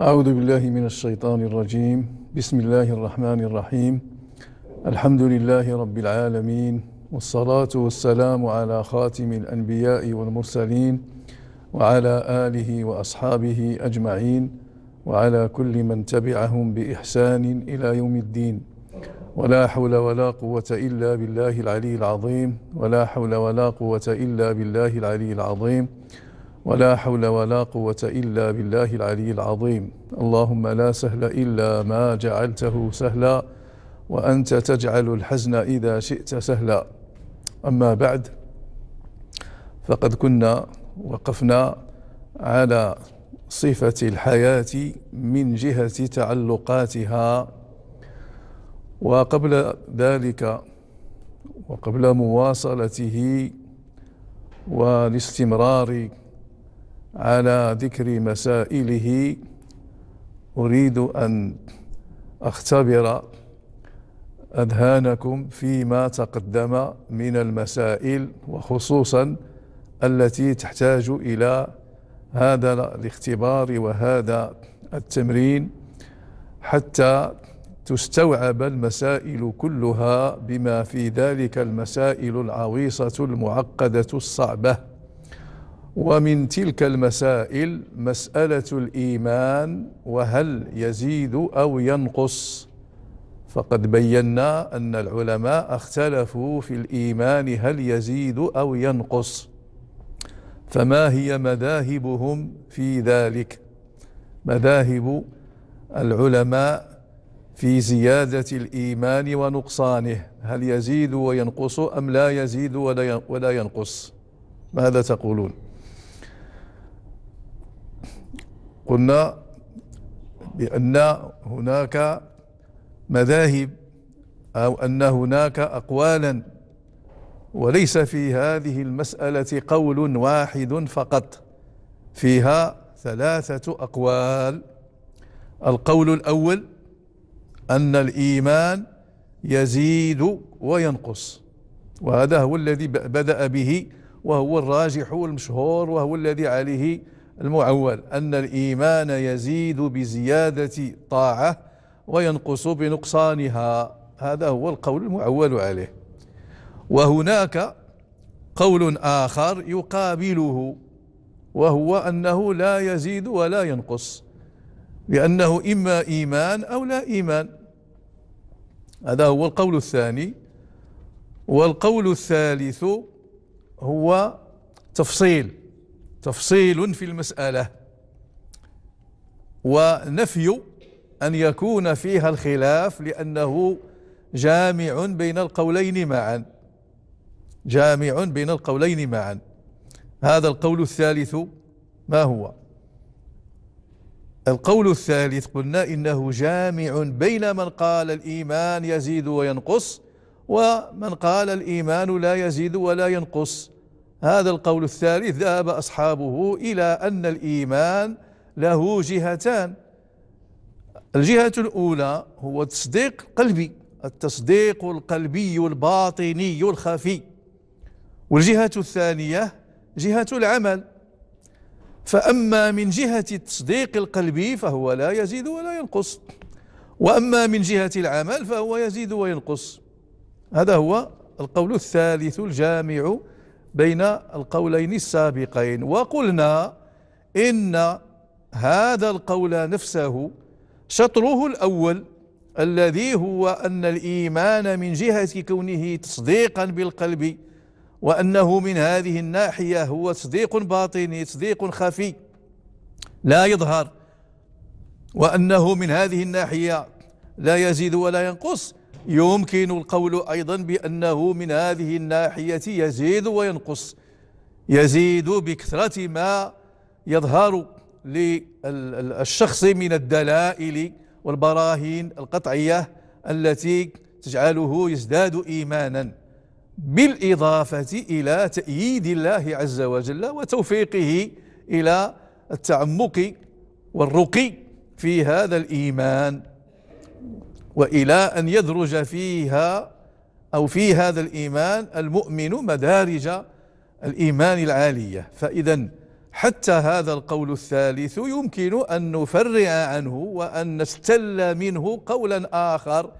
أعوذ بالله من الشيطان الرجيم بسم الله الرحمن الرحيم الحمد لله رب العالمين والصلاة والسلام على خاتم الأنبياء والمرسلين وعلى آله وأصحابه أجمعين وعلى كل من تبعهم بإحسان إلى يوم الدين ولا حول ولا قوة إلا بالله العلي العظيم ولا حول ولا قوة إلا بالله العلي العظيم ولا حول ولا قوة إلا بالله العلي العظيم اللهم لا سهل إلا ما جعلته سهلا وأنت تجعل الحزن إذا شئت سهلا أما بعد فقد كنا وقفنا على صفة الحياة من جهة تعلقاتها وقبل ذلك وقبل مواصلته والاستمرار على ذكر مسائله أريد أن أختبر أذهانكم فيما تقدم من المسائل وخصوصا التي تحتاج إلى هذا الاختبار وهذا التمرين حتى تستوعب المسائل كلها بما في ذلك المسائل العويصة المعقدة الصعبة ومن تلك المسائل مسألة الإيمان وهل يزيد أو ينقص فقد بينا أن العلماء اختلفوا في الإيمان هل يزيد أو ينقص فما هي مذاهبهم في ذلك مذاهب العلماء في زيادة الإيمان ونقصانه هل يزيد وينقص أم لا يزيد ولا ينقص ماذا تقولون؟ قلنا بأن هناك مذاهب أو أن هناك أقوالا وليس في هذه المسألة قول واحد فقط فيها ثلاثة أقوال القول الأول أن الإيمان يزيد وينقص وهذا هو الذي بدأ به وهو الراجح والمشهور وهو الذي عليه المعول أن الإيمان يزيد بزيادة طاعة وينقص بنقصانها هذا هو القول المعول عليه وهناك قول آخر يقابله وهو أنه لا يزيد ولا ينقص لأنه إما إيمان أو لا إيمان هذا هو القول الثاني والقول الثالث هو تفصيل تفصيل في المسألة ونفي أن يكون فيها الخلاف لأنه جامع بين القولين معا جامع بين القولين معا هذا القول الثالث ما هو القول الثالث قلنا إنه جامع بين من قال الإيمان يزيد وينقص ومن قال الإيمان لا يزيد ولا ينقص هذا القول الثالث ذهب أصحابه إلى أن الإيمان له جهتان الجهة الأولى هو التصديق القلبي التصديق القلبي الباطني الخفي والجهة الثانية جهة العمل فأما من جهة التصديق القلبي فهو لا يزيد ولا ينقص وأما من جهة العمل فهو يزيد وينقص هذا هو القول الثالث الجامع بين القولين السابقين وقلنا إن هذا القول نفسه شطره الأول الذي هو أن الإيمان من جهة كونه تصديقا بالقلب وأنه من هذه الناحية هو تصديق باطني تصديق خفي لا يظهر وأنه من هذه الناحية لا يزيد ولا ينقص يمكن القول أيضا بأنه من هذه الناحية يزيد وينقص يزيد بكثرة ما يظهر للشخص من الدلائل والبراهين القطعية التي تجعله يزداد إيمانا بالإضافة إلى تأييد الله عز وجل وتوفيقه إلى التعمق والرقي في هذا الإيمان والى ان يدرج فيها او في هذا الايمان المؤمن مدارج الايمان العاليه فاذا حتى هذا القول الثالث يمكن ان نفرع عنه وان نستل منه قولا اخر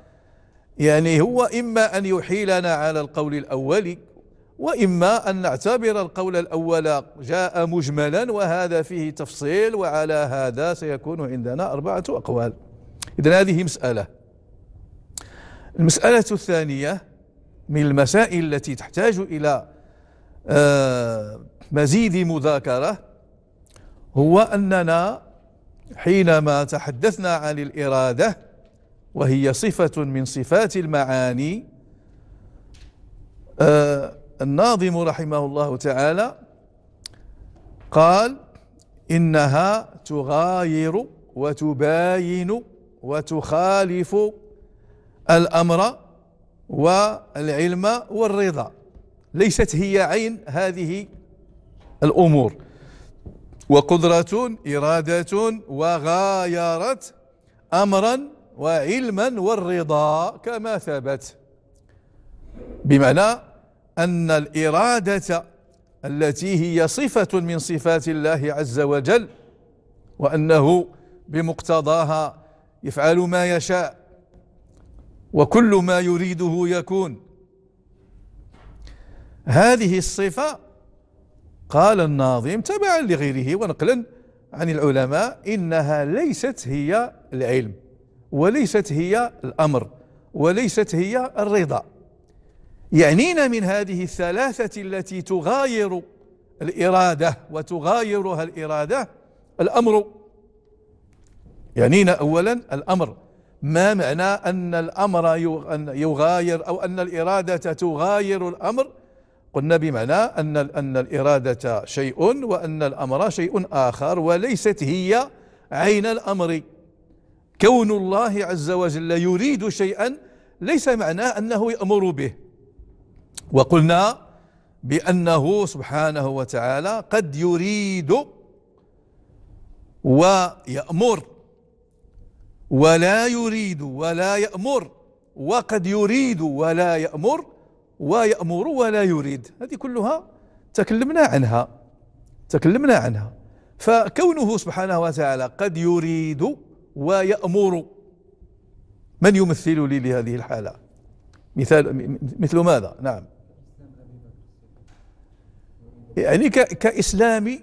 يعني هو اما ان يحيلنا على القول الاول واما ان نعتبر القول الاول جاء مجملا وهذا فيه تفصيل وعلى هذا سيكون عندنا اربعه اقوال اذا هذه مساله المسألة الثانية من المسائل التي تحتاج إلى آه، مزيد مذاكرة هو أننا حينما تحدثنا عن الإرادة وهي صفة من صفات المعاني آه، الناظم رحمه الله تعالى قال إنها تغاير وتباين وتخالف الأمر والعلم والرضا ليست هي عين هذه الأمور وقدرة إرادة وغايرت أمرا وعلما والرضا كما ثبت بمعنى أن الإرادة التي هي صفة من صفات الله عز وجل وأنه بمقتضاها يفعل ما يشاء وكل ما يريده يكون هذه الصفة قال الناظم تبعا لغيره ونقلا عن العلماء إنها ليست هي العلم وليست هي الأمر وليست هي الرضا يعنينا من هذه الثلاثة التي تغاير الإرادة وتغايرها الإرادة الأمر يعنينا أولا الأمر ما معنى أن الأمر يغاير أو أن الإرادة تغاير الأمر قلنا بمعنى أن أن الإرادة شيء وأن الأمر شيء آخر وليست هي عين الأمر كون الله عز وجل يريد شيئا ليس معناه أنه يأمر به وقلنا بأنه سبحانه وتعالى قد يريد ويأمر ولا يريد ولا يأمر وقد يريد ولا يأمر ويأمر ولا يريد هذه كلها تكلمنا عنها تكلمنا عنها فكونه سبحانه وتعالى قد يريد ويأمر من يمثل لي لهذه الحالة مثال مثل ماذا نعم يعني كإسلام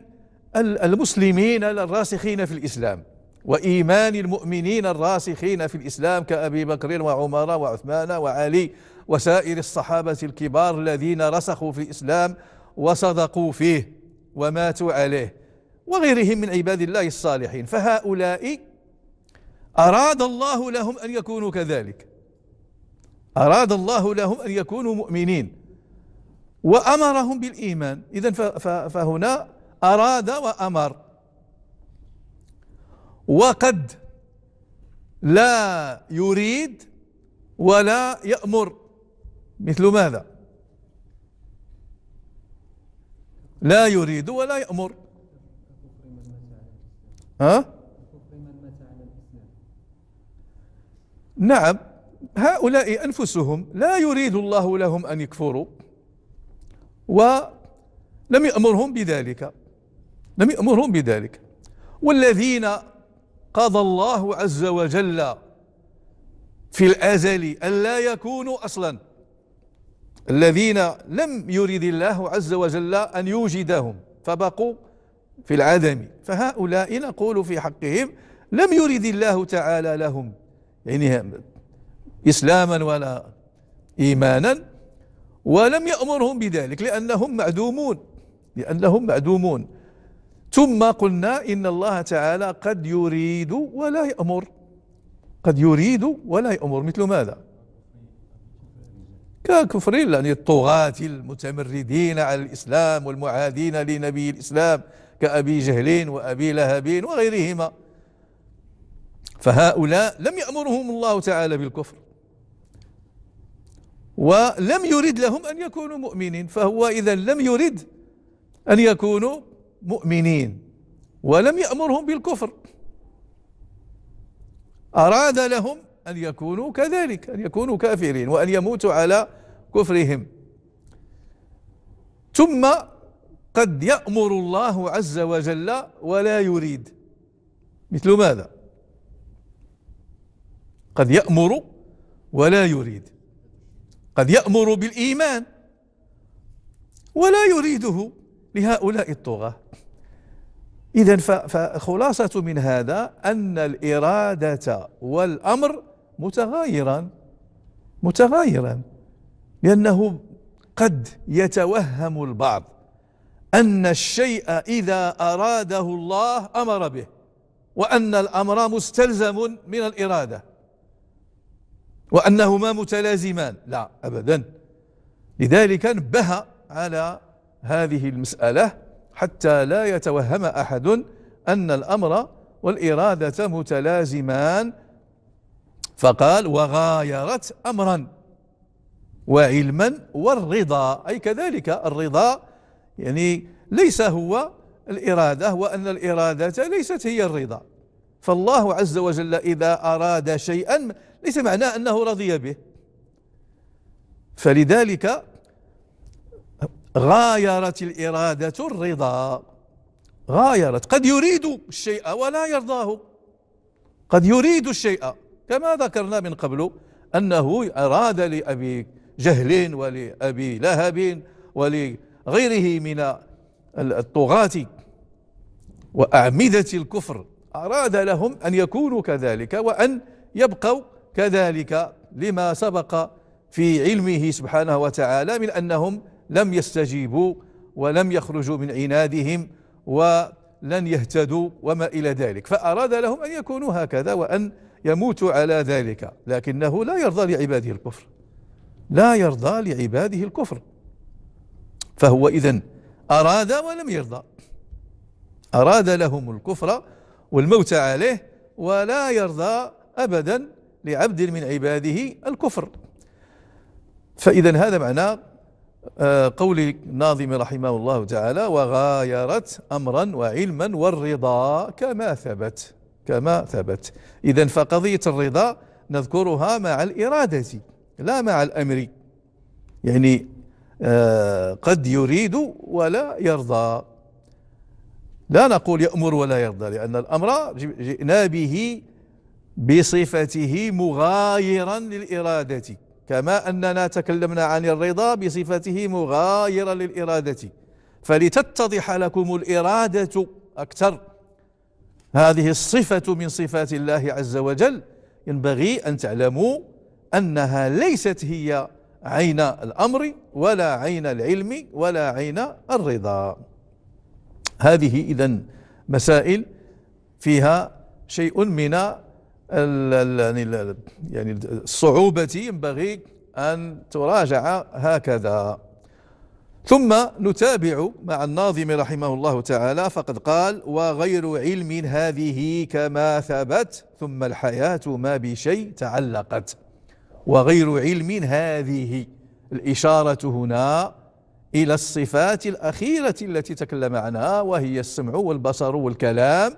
المسلمين الراسخين في الإسلام وإيمان المؤمنين الراسخين في الإسلام كأبي بكر وعمر وعثمان وعلي وسائر الصحابة الكبار الذين رسخوا في الإسلام وصدقوا فيه وماتوا عليه وغيرهم من عباد الله الصالحين فهؤلاء أراد الله لهم أن يكونوا كذلك أراد الله لهم أن يكونوا مؤمنين وأمرهم بالإيمان إذا فهنا أراد وأمر وقد لا يريد ولا يأمر مثل ماذا لا يريد ولا يأمر ها نعم هؤلاء أنفسهم لا يريد الله لهم أن يكفروا ولم يأمرهم بذلك لم يأمرهم بذلك والذين قضى الله عز وجل في الأزل أن لا يكونوا أصلا الذين لم يرد الله عز وجل أن يوجدهم فبقوا في العدم فهؤلاء نقول في حقهم لم يرد الله تعالى لهم يعني إسلاما ولا إيمانا ولم يأمرهم بذلك لأنهم معدومون لأنهم معدومون ثم قلنا إن الله تعالى قد يريد ولا يأمر قد يريد ولا يأمر مثل ماذا ككفر يعني الطغاة المتمردين على الإسلام والمعادين لنبي الإسلام كأبي جهل وأبي لهب وغيرهما فهؤلاء لم يأمرهم الله تعالى بالكفر ولم يرد لهم أن يكونوا مؤمنين فهو إذا لم يرد أن يكونوا مؤمنين ولم يأمرهم بالكفر أراد لهم أن يكونوا كذلك أن يكونوا كافرين وأن يموتوا على كفرهم ثم قد يأمر الله عز وجل ولا يريد مثل ماذا قد يأمر ولا يريد قد يأمر بالإيمان ولا يريده لهؤلاء الطغاة إذا فخلاصة من هذا أن الإرادة والأمر متغايران متغايرا لأنه قد يتوهم البعض أن الشيء إذا أراده الله أمر به وأن الأمر مستلزم من الإرادة وأنهما متلازمان لا أبدا لذلك نبه على هذه المسألة حتى لا يتوهم أحد أن الأمر والإرادة متلازمان فقال وغايرت أمرا وعلما والرضا أي كذلك الرضا يعني ليس هو الإرادة وأن الإرادة ليست هي الرضا فالله عز وجل إذا أراد شيئا ليس معناه أنه رضي به فلذلك غايرت الإرادة الرضا غايرت قد يريد الشيء ولا يرضاه قد يريد الشيء كما ذكرنا من قبل أنه أراد لأبي جهل ولأبي لهب ولغيره من الطغاة وأعمدة الكفر أراد لهم أن يكونوا كذلك وأن يبقوا كذلك لما سبق في علمه سبحانه وتعالى من أنهم لم يستجيبوا ولم يخرجوا من عنادهم ولن يهتدوا وما إلى ذلك فأراد لهم أن يكونوا هكذا وأن يموتوا على ذلك لكنه لا يرضى لعباده الكفر لا يرضى لعباده الكفر فهو إذن أراد ولم يرضى أراد لهم الكفر والموت عليه ولا يرضى أبدا لعبد من عباده الكفر فإذا هذا معناه آه، قول ناظم رحمه الله تعالى وغايرت أمرا وعلما والرضا كما ثبت كما ثبت إذا فقضية الرضا نذكرها مع الإرادة لا مع الأمر يعني آه، قد يريد ولا يرضى لا نقول يأمر ولا يرضى لأن الأمر جئنا به بصفته مغايرا للإرادة كما أننا تكلمنا عن الرضا بصفته مغايرة للإرادة فلتتضح لكم الإرادة أكثر هذه الصفة من صفات الله عز وجل ينبغي أن تعلموا أنها ليست هي عين الأمر ولا عين العلم ولا عين الرضا هذه إذا مسائل فيها شيء من يعني الصعوبة يعني ينبغي أن تراجع هكذا ثم نتابع مع الناظم رحمه الله تعالى فقد قال وغير علم هذه كما ثبت ثم الحياة ما بشيء تعلقت وغير علم هذه الإشارة هنا إلى الصفات الأخيرة التي تكلم عنها وهي السمع والبصر والكلام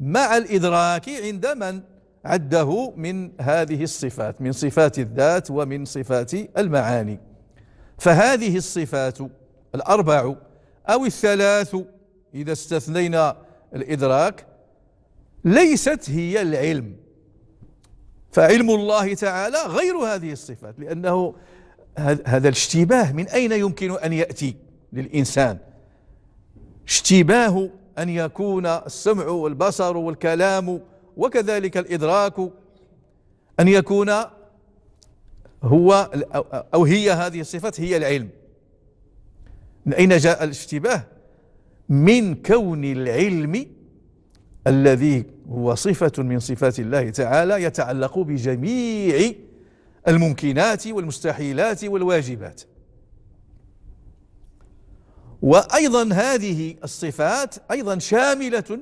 مع الإدراك عند من؟ عده من هذه الصفات من صفات الذات ومن صفات المعاني فهذه الصفات الأربع أو الثلاث إذا استثنينا الإدراك ليست هي العلم فعلم الله تعالى غير هذه الصفات لأنه هذا الاشتباه من أين يمكن أن يأتي للإنسان اشتباه أن يكون السمع والبصر والكلام وكذلك الإدراك أن يكون هو أو هي هذه الصفات هي العلم من أين جاء الاشتباه من كون العلم الذي هو صفة من صفات الله تعالى يتعلق بجميع الممكنات والمستحيلات والواجبات وأيضا هذه الصفات أيضا شاملة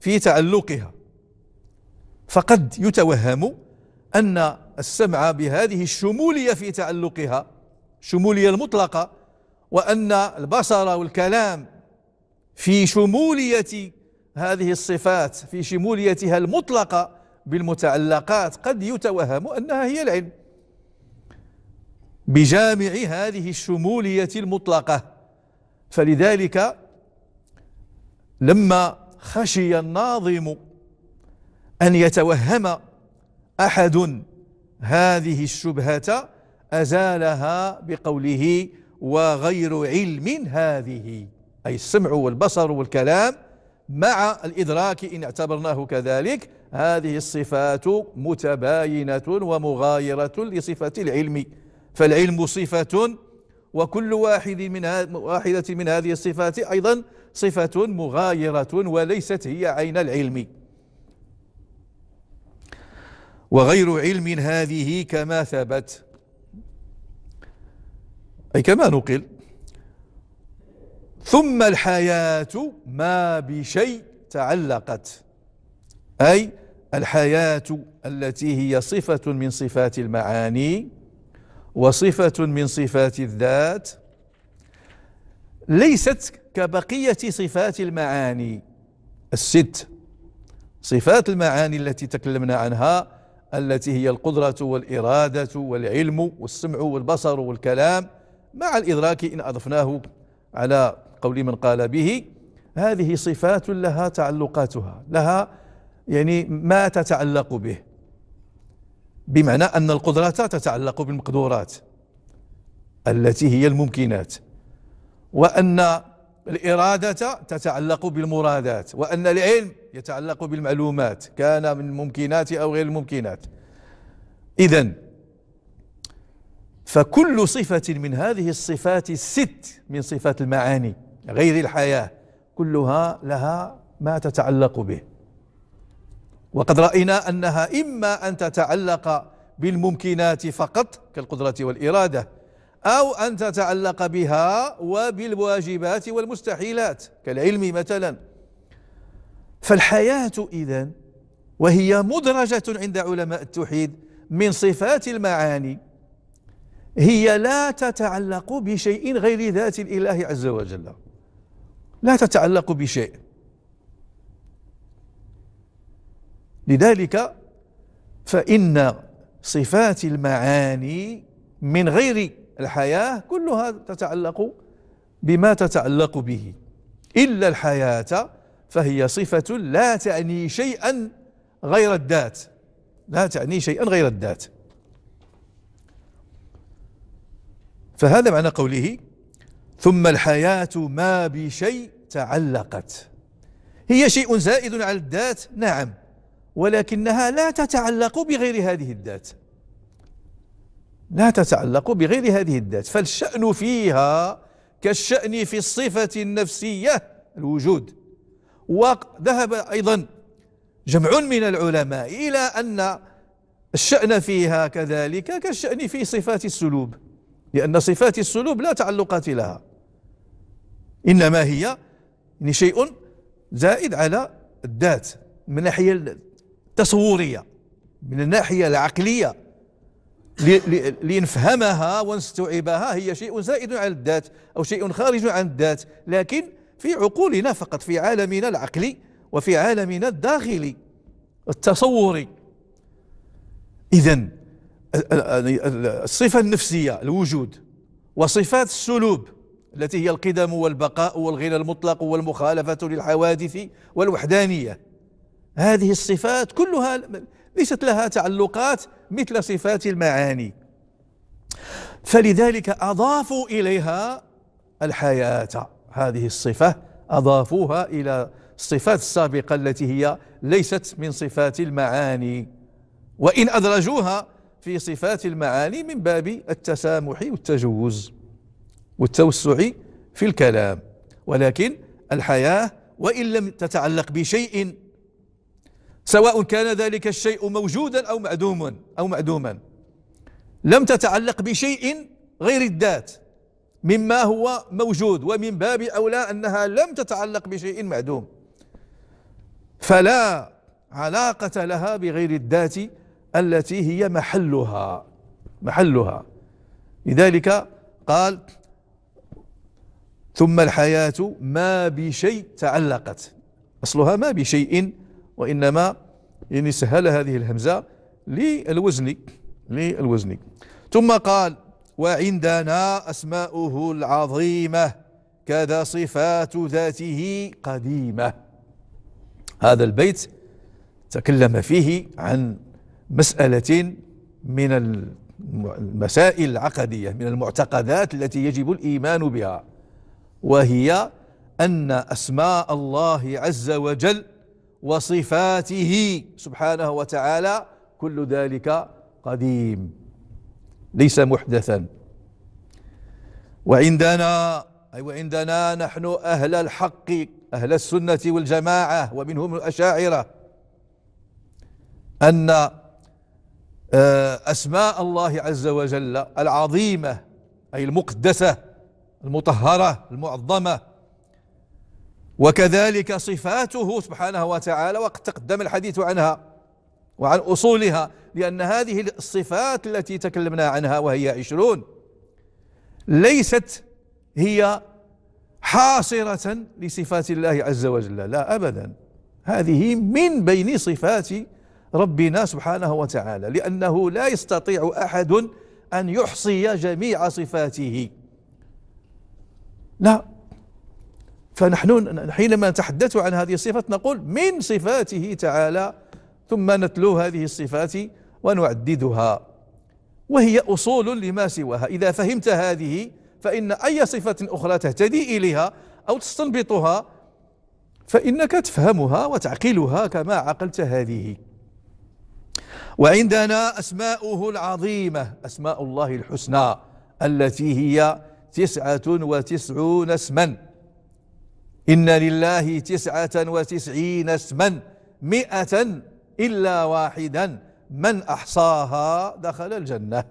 في تعلقها فقد يتوهم أن السمع بهذه الشمولية في تعلقها الشمولية المطلقة وأن البصر والكلام في شمولية هذه الصفات في شموليتها المطلقة بالمتعلقات قد يتوهم أنها هي العلم بجامع هذه الشمولية المطلقة فلذلك لما خشي الناظم أن يتوهم أحد هذه الشبهة أزالها بقوله وغير علم هذه أي السمع والبصر والكلام مع الإدراك إن اعتبرناه كذلك هذه الصفات متباينة ومغايرة لصفة العلم فالعلم صفة وكل واحد من واحدة من هذه الصفات أيضا صفة مغايرة وليست هي عين العلم وغير علم هذه كما ثبت أي كما نقل ثم الحياة ما بشيء تعلقت أي الحياة التي هي صفة من صفات المعاني وصفة من صفات الذات ليست كبقية صفات المعاني الست صفات المعاني التي تكلمنا عنها التي هي القدرة والإرادة والعلم والسمع والبصر والكلام مع الإدراك إن أضفناه على قول من قال به هذه صفات لها تعلقاتها لها يعني ما تتعلق به بمعنى أن القدرة تتعلق بالمقدورات التي هي الممكنات وأن الإرادة تتعلق بالمرادات وأن العلم يتعلق بالمعلومات كان من الممكنات أو غير الممكنات إذا فكل صفة من هذه الصفات الست من صفات المعاني غير الحياة كلها لها ما تتعلق به وقد رأينا أنها إما أن تتعلق بالممكنات فقط كالقدرة والإرادة أو أن تتعلق بها وبالواجبات والمستحيلات كالعلم مثلا فالحياة إذا وهي مدرجة عند علماء التوحيد من صفات المعاني هي لا تتعلق بشيء غير ذات الإله عز وجل لا تتعلق بشيء لذلك فإن صفات المعاني من غير الحياة كلها تتعلق بما تتعلق به إلا الحياة فهي صفة لا تعني شيئا غير الذات لا تعني شيئا غير الذات فهذا معنى قوله ثم الحياة ما بشيء تعلقت هي شيء زائد على الذات نعم ولكنها لا تتعلق بغير هذه الذات لا تتعلق بغير هذه الذات فالشأن فيها كالشأن في الصفة النفسية الوجود وذهب أيضا جمع من العلماء إلى أن الشأن فيها كذلك كالشأن في صفات السلوب لأن صفات السلوب لا تعلقات لها إنما هي يعني شيء زائد على الذات من الناحية التصورية من الناحية العقلية لنفهمها ونستوعبها هي شيء زائد عن الذات أو شيء خارج عن الذات لكن في عقولنا فقط في عالمنا العقلي وفي عالمنا الداخلي التصوري إذا الصفة النفسية الوجود وصفات السلوب التي هي القدم والبقاء والغنى المطلق والمخالفة للحوادث والوحدانية هذه الصفات كلها ليست لها تعلقات مثل صفات المعاني فلذلك أضافوا إليها الحياة هذه الصفة أضافوها إلى الصفات السابقة التي هي ليست من صفات المعاني وإن أدرجوها في صفات المعاني من باب التسامح والتجوز والتوسع في الكلام ولكن الحياة وإن لم تتعلق بشيء سواء كان ذلك الشيء موجودا أو معدوما أو معدوما لم تتعلق بشيء غير الذات مما هو موجود ومن باب أولى أنها لم تتعلق بشيء معدوم فلا علاقة لها بغير الذات التي هي محلها محلها لذلك قال ثم الحياة ما بشيء تعلقت أصلها ما بشيء وإنما يعني سهل هذه الهمزة للوزن للوزن ثم قال وعندنا أسماؤه العظيمة كذا صفات ذاته قديمة هذا البيت تكلم فيه عن مسألة من المسائل العقدية من المعتقدات التي يجب الإيمان بها وهي أن أسماء الله عز وجل وصفاته سبحانه وتعالى كل ذلك قديم ليس محدثا وعندنا أي وعندنا نحن أهل الحق أهل السنة والجماعة ومنهم الأشاعرة أن آه، أسماء الله عز وجل العظيمة أي المقدسة المطهرة المعظمة وكذلك صفاته سبحانه وتعالى وقد تقدم الحديث عنها وعن أصولها لأن هذه الصفات التي تكلمنا عنها وهي عشرون ليست هي حاصرة لصفات الله عز وجل لا أبدا هذه من بين صفات ربنا سبحانه وتعالى لأنه لا يستطيع أحد أن يحصي جميع صفاته لا فنحن حينما نتحدث عن هذه الصفات نقول من صفاته تعالى ثم نتلو هذه الصفات ونعددها وهي أصول لما سواها إذا فهمت هذه فإن أي صفة أخرى تهتدي إليها أو تستنبطها فإنك تفهمها وتعقلها كما عقلت هذه وعندنا أسماؤه العظيمة أسماء الله الحسنى التي هي تسعة وتسعون اسماً إن لله تسعة وتسعين اسما مئة إلا واحدا من أحصاها دخل الجنة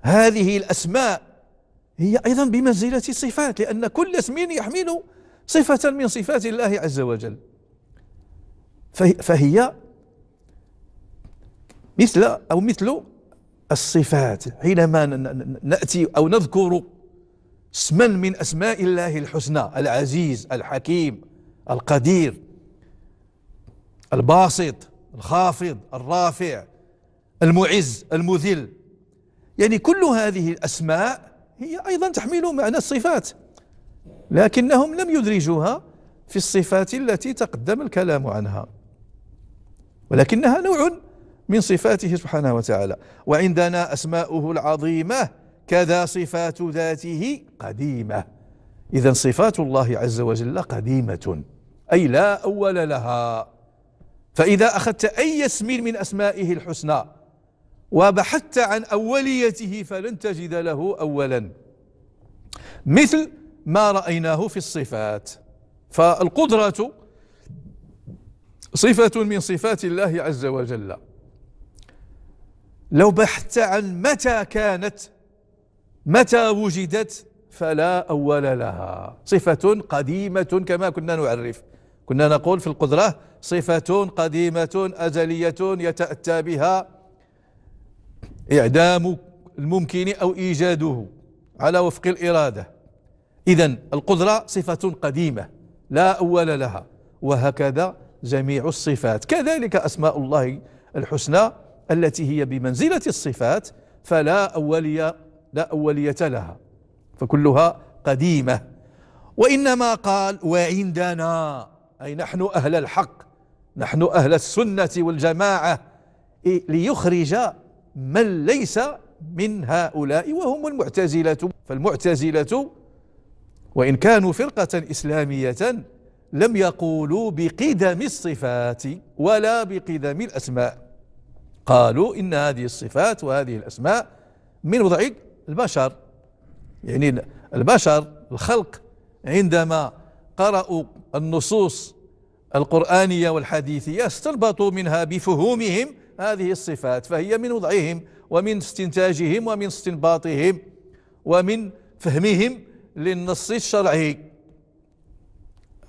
هذه الأسماء هي أيضا بمنزلة الصفات لأن كل اسم يحمل صفة من صفات الله عز وجل فهي مثل أو مثل الصفات حينما نأتي أو نذكر اسما من اسماء الله الحسنى العزيز الحكيم القدير الباسط الخافض الرافع المعز المذل يعني كل هذه الاسماء هي ايضا تحمل معنى الصفات لكنهم لم يدرجوها في الصفات التي تقدم الكلام عنها ولكنها نوع من صفاته سبحانه وتعالى وعندنا اسماؤه العظيمه كذا صفات ذاته قديمة إذا صفات الله عز وجل قديمة أي لا أول لها فإذا أخذت أي اسم من أسمائه الحسنى وبحثت عن أوليته فلن تجد له أولا مثل ما رأيناه في الصفات فالقدرة صفة من صفات الله عز وجل لو بحثت عن متى كانت متى وجدت فلا أول لها صفة قديمة كما كنا نعرف كنا نقول في القدرة صفة قديمة أزلية يتأتى بها إعدام الممكن أو إيجاده على وفق الإرادة إذا القدرة صفة قديمة لا أول لها وهكذا جميع الصفات كذلك أسماء الله الحسنى التي هي بمنزلة الصفات فلا أولي لا أولية لها فكلها قديمة وإنما قال وعندنا أي نحن أهل الحق نحن أهل السنة والجماعة ليخرج من ليس من هؤلاء وهم المعتزلة فالمعتزلة وإن كانوا فرقة إسلامية لم يقولوا بقدم الصفات ولا بقدم الأسماء قالوا إن هذه الصفات وهذه الأسماء من وضع البشر يعني البشر الخلق عندما قرأوا النصوص القرآنية والحديثية استنبطوا منها بفهومهم هذه الصفات فهي من وضعهم ومن استنتاجهم ومن استنباطهم ومن فهمهم للنص الشرعي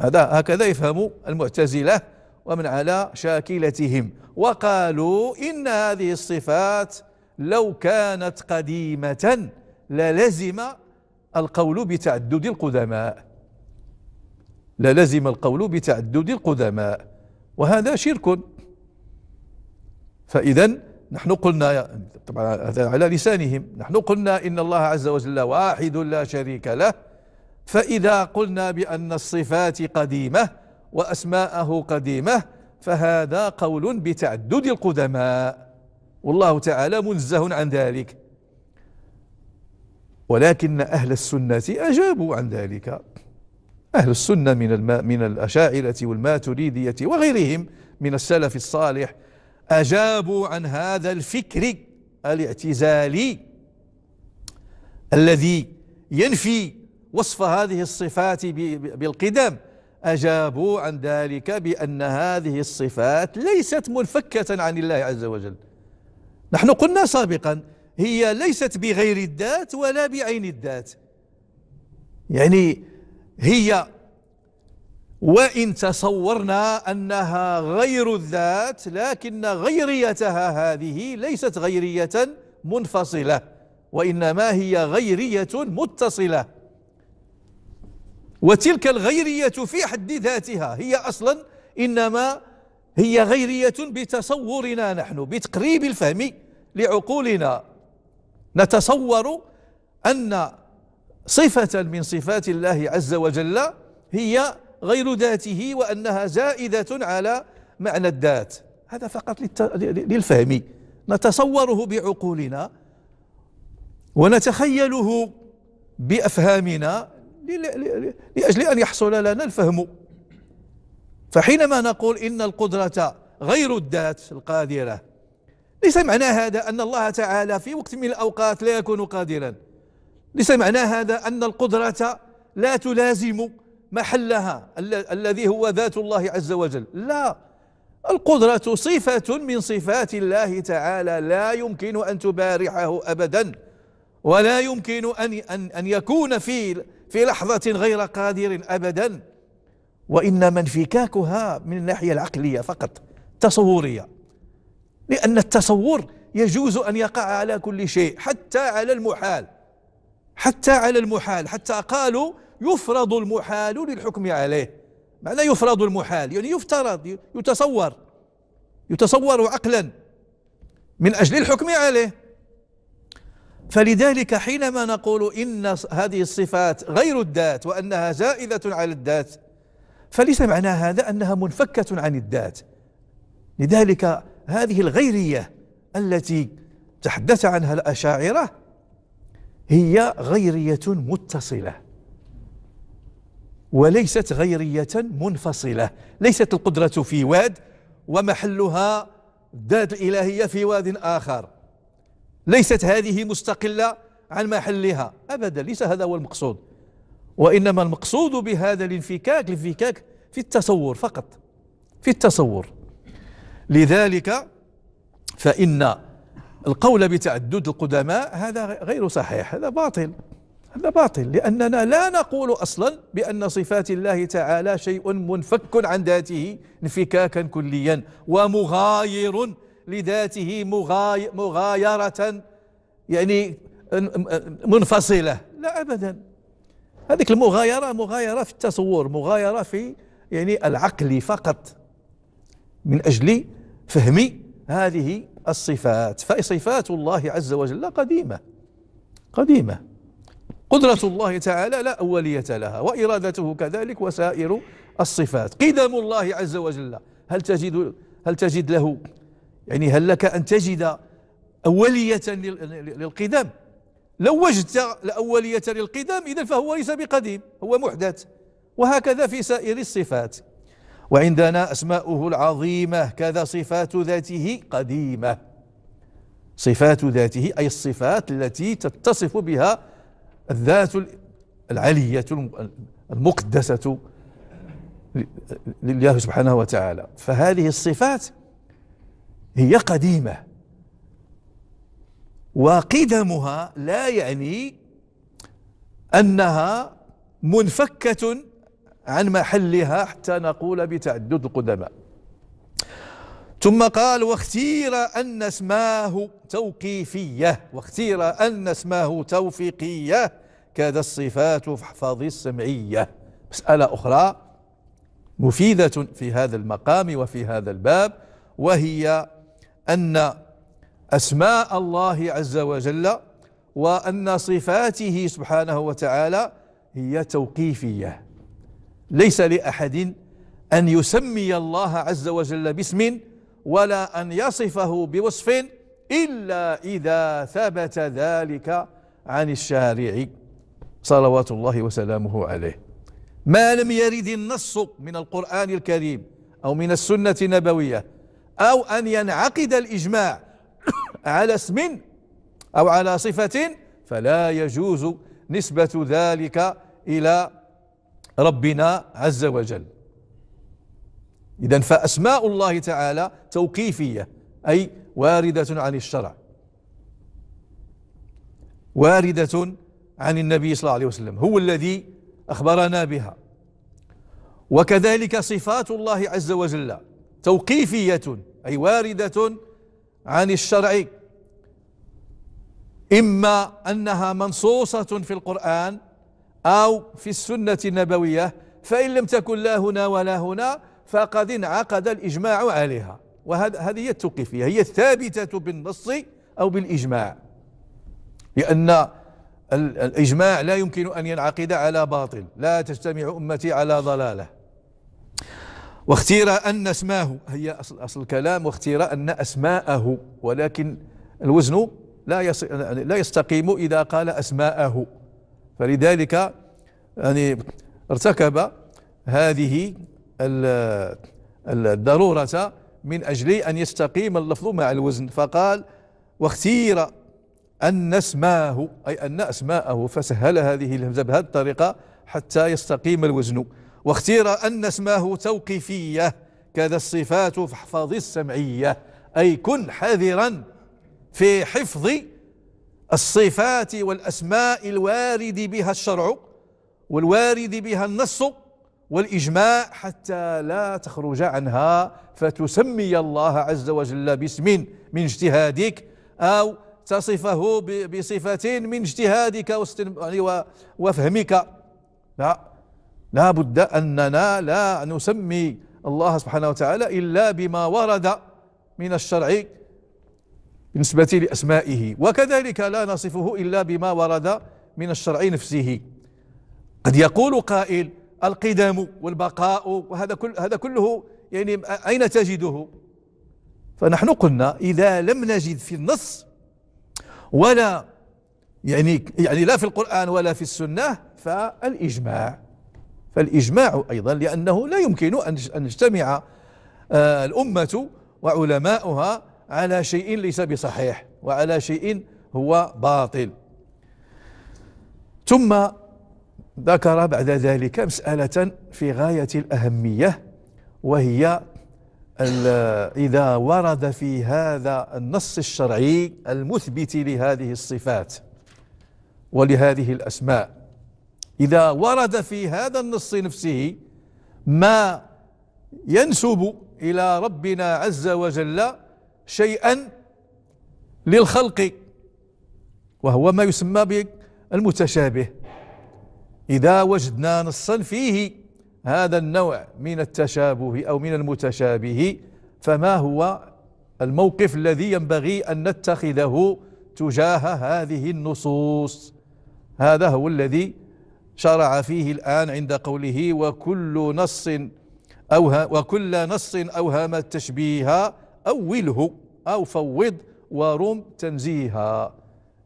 هذا هكذا يفهم المعتزلة ومن على شاكلتهم وقالوا إن هذه الصفات لو كانت قديمة للزم القول بتعدد القدماء للزم القول بتعدد القدماء وهذا شرك فإذا نحن قلنا طبعا هذا على لسانهم نحن قلنا إن الله عز وجل واحد لا شريك له فإذا قلنا بأن الصفات قديمة وأسماءه قديمة فهذا قول بتعدد القدماء والله تعالى منزه عن ذلك ولكن أهل السنة أجابوا عن ذلك أهل السنة من الما من الأشاعرة والماتريدية وغيرهم من السلف الصالح أجابوا عن هذا الفكر الاعتزالي الذي ينفي وصف هذه الصفات بالقدم أجابوا عن ذلك بأن هذه الصفات ليست منفكة عن الله عز وجل نحن قلنا سابقا هي ليست بغير الذات ولا بعين الذات يعني هي وإن تصورنا أنها غير الذات لكن غيريتها هذه ليست غيرية منفصلة وإنما هي غيرية متصلة وتلك الغيرية في حد ذاتها هي أصلا إنما هي غيرية بتصورنا نحن بتقريب الفهم لعقولنا نتصور أن صفة من صفات الله عز وجل هي غير ذاته وأنها زائدة على معنى الذات هذا فقط للفهم نتصوره بعقولنا ونتخيله بأفهامنا لأجل أن يحصل لنا الفهم فحينما نقول إن القدرة غير الذات القادرة ليس معنى هذا أن الله تعالى في وقت من الأوقات لا يكون قادرا ليس معنى هذا أن القدرة لا تلازم محلها الذي هو ذات الله عز وجل لا القدرة صفة من صفات الله تعالى لا يمكن أن تبارحه أبدا ولا يمكن أن أن أن يكون في في لحظة غير قادر أبدا وإنما انفكاكها من الناحية العقلية فقط تصورية لأن التصور يجوز أن يقع على كل شيء حتى على المحال حتى على المحال حتى قالوا يفرض المحال للحكم عليه معنى يفرض المحال يعني يفترض يتصور يتصور عقلا من أجل الحكم عليه فلذلك حينما نقول إن هذه الصفات غير الذات وأنها زائدة على الذات فليس معنى هذا أنها منفكة عن الذات لذلك هذه الغيرية التي تحدث عنها الأشاعرة هي غيرية متصلة وليست غيرية منفصلة ليست القدرة في واد ومحلها الذات الإلهية في واد آخر ليست هذه مستقلة عن محلها أبدا ليس هذا هو المقصود وإنما المقصود بهذا الانفكاك الانفكاك في التصور فقط في التصور لذلك فإن القول بتعدد القدماء هذا غير صحيح هذا باطل هذا باطل لأننا لا نقول أصلا بأن صفات الله تعالى شيء منفك عن ذاته انفكاكا كليا ومغاير لذاته مغاي مغايرة يعني منفصلة لا أبدا هذيك المغايرة مغايرة في التصور مغايرة في يعني العقل فقط من أجل فهم هذه الصفات فصفات الله عز وجل قديمة قديمة قدرة الله تعالى لا أولية لها وإرادته كذلك وسائر الصفات قدم الله عز وجل هل تجد هل تجد له يعني هل لك أن تجد أولية للقدم لو وجدت الأولية للقدام إذا فهو ليس بقديم هو محدث وهكذا في سائر الصفات وعندنا أسماؤه العظيمة كذا صفات ذاته قديمة صفات ذاته أي الصفات التي تتصف بها الذات العلية المقدسة لله سبحانه وتعالى فهذه الصفات هي قديمة وقدمها لا يعني أنها منفكة عن محلها حتى نقول بتعدد القدماء ثم قال واختير أن اسماه توقيفية واختير أن اسماه توفيقية كذا الصفات فاحفظي السمعية مسألة أخرى مفيدة في هذا المقام وفي هذا الباب وهي أن أسماء الله عز وجل وأن صفاته سبحانه وتعالى هي توقيفية ليس لأحد أن يسمي الله عز وجل باسم ولا أن يصفه بوصف إلا إذا ثبت ذلك عن الشارع صلوات الله وسلامه عليه ما لم يرد النص من القرآن الكريم أو من السنة النبوية أو أن ينعقد الإجماع على اسم أو على صفة فلا يجوز نسبة ذلك إلى ربنا عز وجل إذا فأسماء الله تعالى توقيفية أي واردة عن الشرع واردة عن النبي صلى الله عليه وسلم هو الذي أخبرنا بها وكذلك صفات الله عز وجل توقيفية أي واردة عن الشرع إما أنها منصوصة في القرآن أو في السنة النبوية فإن لم تكن لا هنا ولا هنا فقد انعقد الإجماع عليها وهذه هي التوقيفية هي الثابتة بالنص أو بالإجماع لأن الإجماع لا يمكن أن ينعقد على باطل لا تجتمع أمتي على ضلاله واختير أن اسماه هي أصل, أصل الكلام واختير أن أسماءه ولكن الوزن لا, يص... لا يستقيم إذا قال أسماءه فلذلك يعني ارتكب هذه الضرورة من أجل أن يستقيم اللفظ مع الوزن فقال واختير أن اسماه أي أن أسماءه فسهل هذه الهمزة بهذه الطريقة حتى يستقيم الوزن واختير أن اسمه توقيفية كذا الصفات فاحفظ السمعية أي كن حذرا في حفظ الصفات والأسماء الوارد بها الشرع والوارد بها النص والإجماع حتى لا تخرج عنها فتسمي الله عز وجل باسم من اجتهادك أو تصفه بصفة من اجتهادك وفهمك لا لا بد أننا لا نسمي الله سبحانه وتعالى إلا بما ورد من الشرع بالنسبة لأسمائه وكذلك لا نصفه إلا بما ورد من الشرع نفسه قد يقول قائل القدم والبقاء وهذا كل هذا كله يعني أين تجده فنحن قلنا إذا لم نجد في النص ولا يعني يعني لا في القرآن ولا في السنة فالإجماع فالإجماع أيضا لأنه لا يمكن أن نجتمع آه، الأمة وعلماؤها على شيء ليس بصحيح وعلى شيء هو باطل ثم ذكر بعد ذلك مسألة في غاية الأهمية وهي إذا ورد في هذا النص الشرعي المثبت لهذه الصفات ولهذه الأسماء إذا ورد في هذا النص نفسه ما ينسب إلى ربنا عز وجل شيئا للخلق وهو ما يسمى بالمتشابه إذا وجدنا نصا فيه هذا النوع من التشابه أو من المتشابه فما هو الموقف الذي ينبغي أن نتخذه تجاه هذه النصوص هذا هو الذي شرع فيه الآن عند قوله وكل نص أوها وكل نص أوهم التشبيه أوله أو فوض ورم تنزيها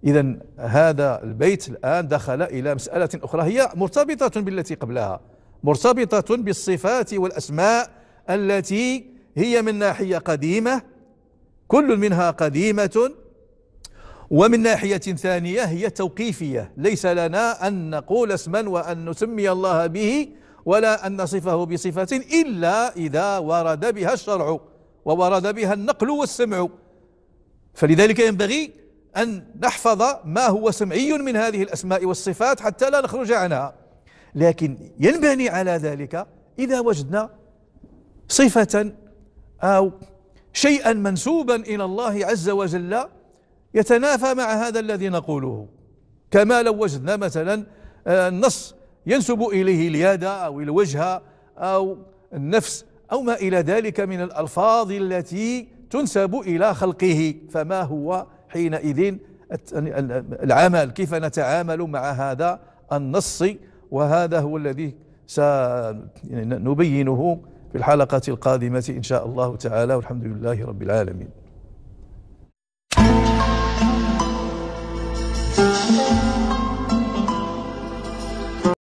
إذا هذا البيت الآن دخل إلى مسألة أخرى هي مرتبطة بالتي قبلها مرتبطة بالصفات والأسماء التي هي من ناحية قديمة كل منها قديمة ومن ناحية ثانية هي توقيفية ليس لنا أن نقول اسما وأن نسمي الله به ولا أن نصفه بصفة إلا إذا ورد بها الشرع وورد بها النقل والسمع فلذلك ينبغي أن نحفظ ما هو سمعي من هذه الأسماء والصفات حتى لا نخرج عنها لكن ينبني على ذلك إذا وجدنا صفة أو شيئا منسوبا إلى الله عز وجل يتنافى مع هذا الذي نقوله كما لو وجدنا مثلا آه، النص ينسب إليه اليد أو الوجه أو النفس أو ما إلى ذلك من الألفاظ التي تنسب إلى خلقه فما هو حينئذ العمل كيف نتعامل مع هذا النص وهذا هو الذي سنبينه يعني في الحلقة القادمة إن شاء الله تعالى والحمد لله رب العالمين